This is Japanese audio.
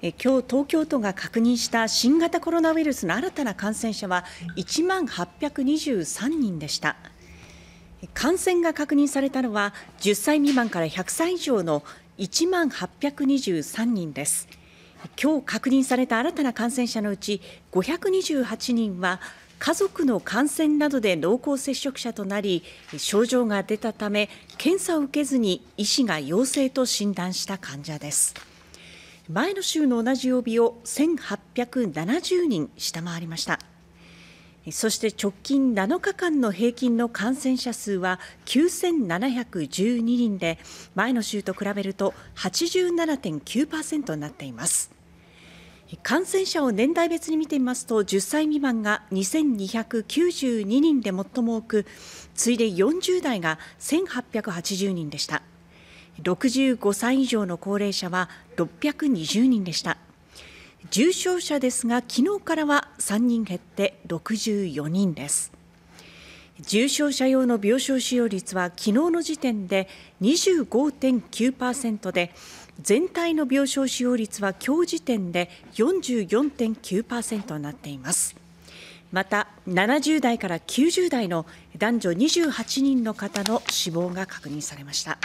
今日東京都が確認した新型コロナウイルスの新たな感染者は1万823人でした感染が確認されたのは10歳未満から100歳以上の1万823人です今日確認された新たな感染者のうち528人は家族の感染などで濃厚接触者となり症状が出たため検査を受けずに医師が陽性と診断した患者です前の週の同じ曜日を1870人下回りましたそして直近7日間の平均の感染者数は9712人で前の週と比べると87.9%になっています感染者を年代別に見てみますと10歳未満が2292人で最も多く次いで40代が1880人でした。65歳以上の高齢者は620人でした。重症者ですが、昨日からは3人減って64人です。重症者用の病床使用率は昨日の時点で25.9%で全体の病床使用率は今日時点で44.9%になっていますまた70代から90代の男女28人の方の死亡が確認されました